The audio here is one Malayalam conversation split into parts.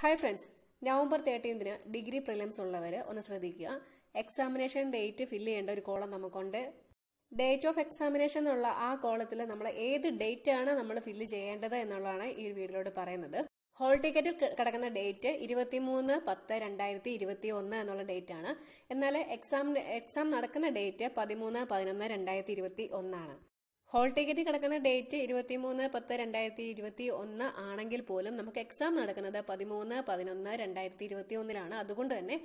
ഹായ് ഫ്രണ്ട്സ് നവംബർ തേർട്ടീൻത്തിന് ഡിഗ്രി പ്രിലിംസ് ഉള്ളവർ ഒന്ന് ശ്രദ്ധിക്കുക എക്സാമിനേഷൻ ഡേറ്റ് ഫില്ല് ചെയ്യേണ്ട ഒരു കോളം നമുക്കുണ്ട് ഡേറ്റ് ഓഫ് എക്സാമിനേഷൻ എന്നുള്ള ആ കോളത്തിൽ നമ്മൾ ഏത് ഡേറ്റ് ആണ് നമ്മൾ ഫില്ല് ചെയ്യേണ്ടത് എന്നുള്ളതാണ് ഈ ഒരു വീഡിയോയിലോട് പറയുന്നത് ഹോൾ ടിക്കറ്റിൽ കിടക്കുന്ന ഡേറ്റ് ഇരുപത്തിമൂന്ന് പത്ത് രണ്ടായിരത്തി ഇരുപത്തി ഒന്ന് എന്നുള്ള ഡേറ്റ് ആണ് എന്നാൽ എക്സാം എക്സാം നടക്കുന്ന ഡേറ്റ് പതിമൂന്ന് പതിനൊന്ന് രണ്ടായിരത്തി ഇരുപത്തി ഒന്നാണ് ഹോൾ ടിക്കറ്റ് കിടക്കുന്ന ഡേറ്റ് മൂന്ന് പത്ത് രണ്ടായിരത്തി ഇരുപത്തി ഒന്ന് ആണെങ്കിൽ പോലും നമുക്ക് എക്സാം നടക്കുന്നത് പതിമൂന്ന് പതിനൊന്ന് രണ്ടായിരത്തി ഇരുപത്തി ഒന്നിലാണ് അതുകൊണ്ട് തന്നെ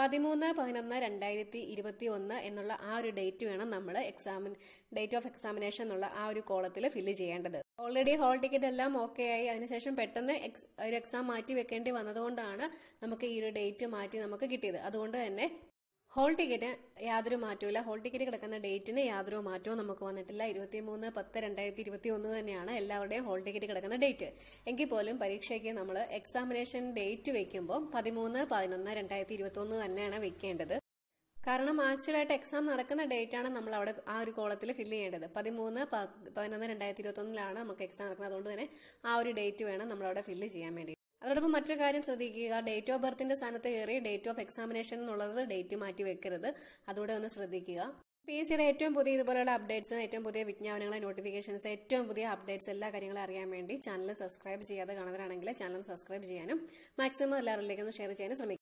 പതിമൂന്ന് പതിനൊന്ന് രണ്ടായിരത്തി ഇരുപത്തി ഒന്ന് എന്നുള്ള ആ ഒരു ഡേറ്റ് വേണം നമ്മൾ എക്സാമിൻ ഡേറ്റ് ഓഫ് എക്സാമിനേഷൻ എന്നുള്ള ആ ഒരു കോളത്തിൽ ഫില്ല് ചെയ്യേണ്ടത് ഓൾറെഡി ഹോൾ ടിക്കറ്റ് എല്ലാം ഓക്കെ ആയി അതിനുശേഷം പെട്ടെന്ന് ഒരു എക്സാം മാറ്റി വെക്കേണ്ടി വന്നതുകൊണ്ടാണ് നമുക്ക് ഈ ഒരു ഡേറ്റ് മാറ്റി നമുക്ക് കിട്ടിയത് അതുകൊണ്ട് തന്നെ ഹോൾ ടിക്കറ്റ് യാതൊരു മാറ്റവും ഹോൾ ടിക്കറ്റ് കിടക്കുന്ന ഡേറ്റിന് യാതൊരു മാറ്റവും നമുക്ക് വന്നിട്ടില്ല ഇരുപത്തി മൂന്ന് പത്ത് രണ്ടായിരത്തി ഇരുപത്തി ഒന്ന് തന്നെയാണ് എല്ലാവരുടെയും ഹോൾ ടിക്കറ്റ് കിടക്കുന്ന ഡേറ്റ് എങ്കിൽ പോലും പരീക്ഷയ്ക്ക് നമ്മൾ എക്സാമിനേഷൻ ഡേറ്റ് വെക്കുമ്പോൾ പതിമൂന്ന് പതിനൊന്ന് രണ്ടായിരത്തി ഇരുപത്തി ഒന്ന് തന്നെയാണ് വെക്കേണ്ടത് കാരണം ആക്ച്വലായിട്ട് എക്സാം നടക്കുന്ന ഡേറ്റ് ആണ് നമ്മൾ അവിടെ ആ ഒരു കോളത്തിൽ ഫില്ല് ചെയ്യേണ്ടത് പതിമൂന്ന് പതിനൊന്ന് രണ്ടായിരത്തി ഇരുപത്തി ഒന്നിലാണ് നമുക്ക് എക്സാം നടക്കുന്നത് അതുകൊണ്ട് തന്നെ ആ ഒരു ഡേറ്റ് വേണം നമ്മൾ അവിടെ ഫില്ല് ചെയ്യാൻ വേണ്ടി അതോടൊപ്പം മറ്റൊരു കാര്യം ശ്രദ്ധിക്കുക ഡേറ്റ് ഓഫ് ബർത്തിന്റെ സ്ഥാനത്ത് കയറി ഡേറ്റ് ഓഫ് എക്സാമിനേഷൻ എന്നുള്ളത് ഡേറ്റ് മാറ്റി വെക്കരുത് അതുകൂടെ ഒന്ന് ശ്രദ്ധിക്കുക പി എസ് സിയുടെ ഏറ്റവും പുതിയ ഇതുപോലെയുള്ള അപ്ഡേറ്റ്സും ഏറ്റവും പുതിയ വിജ്ഞാപനങ്ങളെ നോട്ടിഫിക്കേഷൻസ് ഏറ്റവും പുതിയ അപ്ഡേറ്റ്സ് എല്ലാ കാര്യങ്ങളും അറിയാൻ വേണ്ടി ചാനൽ സബ്സ്ക്രൈബ് ചെയ്യാതെ കാണുന്നവരാണെങ്കിൽ ചാനൽ സബ്സ്ക്രൈബ് ചെയ്യാനും മാക്സിമം എല്ലാവരിലേക്കൊന്ന് ഷെയർ ചെയ്യാനും ശ്രമിക്കും